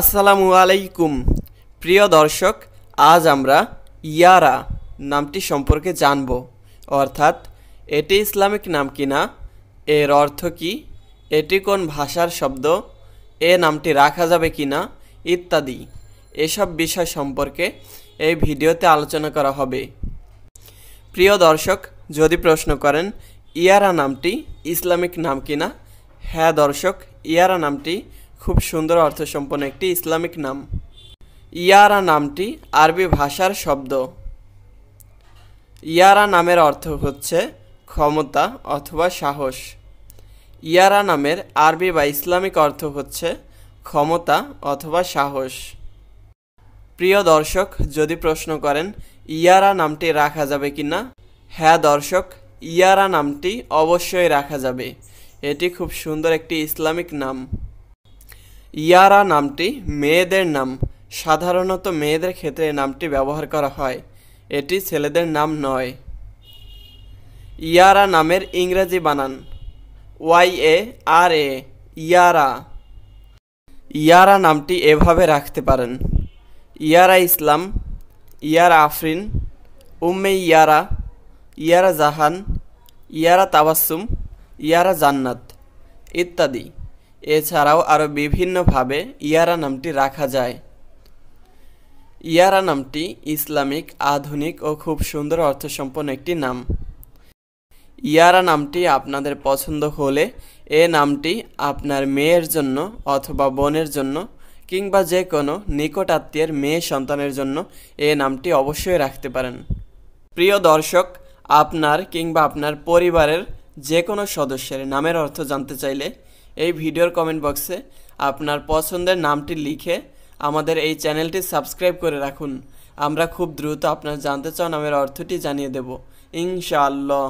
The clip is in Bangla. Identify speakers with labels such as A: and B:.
A: আসসালামু আলাইকুম প্রিয় দর্শক আজ আমরা ইয়ারা নামটি সম্পর্কে জানব অর্থাৎ এটি ইসলামিক নাম কিনা এর অর্থ কি এটি কোন ভাষার শব্দ এ নামটি রাখা যাবে কিনা ইত্যাদি এসব বিষয় সম্পর্কে এই ভিডিওতে আলোচনা করা হবে প্রিয় দর্শক যদি প্রশ্ন করেন ইয়ারা নামটি ইসলামিক নাম কিনা হ্যাঁ দর্শক ইয়ারা নামটি খুব সুন্দর অর্থসম্পন্ন একটি ইসলামিক নাম ইয়ারা নামটি আরবি ভাষার শব্দ ইয়ারা নামের অর্থ হচ্ছে ক্ষমতা অথবা সাহস ইয়ারা নামের আরবি বা ইসলামিক অর্থ হচ্ছে ক্ষমতা অথবা সাহস প্রিয় দর্শক যদি প্রশ্ন করেন ইয়ারা নামটি রাখা যাবে কি না হ্যাঁ দর্শক ইয়ারা নামটি অবশ্যই রাখা যাবে এটি খুব সুন্দর একটি ইসলামিক নাম ইয়ারা নামটি মেয়েদের নাম সাধারণত মেয়েদের ক্ষেত্রে নামটি ব্যবহার করা হয় এটি ছেলেদের নাম নয় ইয়ারা নামের ইংরেজি বানান ওয়াই এ আর এ ইয়ারা ইয়ারা নামটি এভাবে রাখতে পারেন ইয়ারা ইসলাম ইয়ারা আফরিন উম্মে ইয়ারা ইয়ারা জাহান ইয়ারা তাবাসুম ইয়ারা জান্নাত ইত্যাদি এছাড়াও আরও বিভিন্নভাবে ইয়ারা নামটি রাখা যায় ইয়ারা নামটি ইসলামিক আধুনিক ও খুব সুন্দর অর্থসম্পন্ন একটি নাম ইয়ারা নামটি আপনাদের পছন্দ হলে এ নামটি আপনার মেয়ের জন্য অথবা বোনের জন্য কিংবা যে কোনো নিকট আত্মীয়ের মেয়ে সন্তানের জন্য এ নামটি অবশ্যই রাখতে পারেন প্রিয় দর্শক আপনার কিংবা আপনার পরিবারের যে কোনো সদস্যের নামের অর্থ জানতে চাইলে এই ভিডিওর কমেন্ট বক্সে আপনার পছন্দের নামটি লিখে আমাদের এই চ্যানেলটি সাবস্ক্রাইব করে রাখুন আমরা খুব দ্রুত আপনার জানতে চান নামের অর্থটি জানিয়ে দেব ইনশাআল্লাহ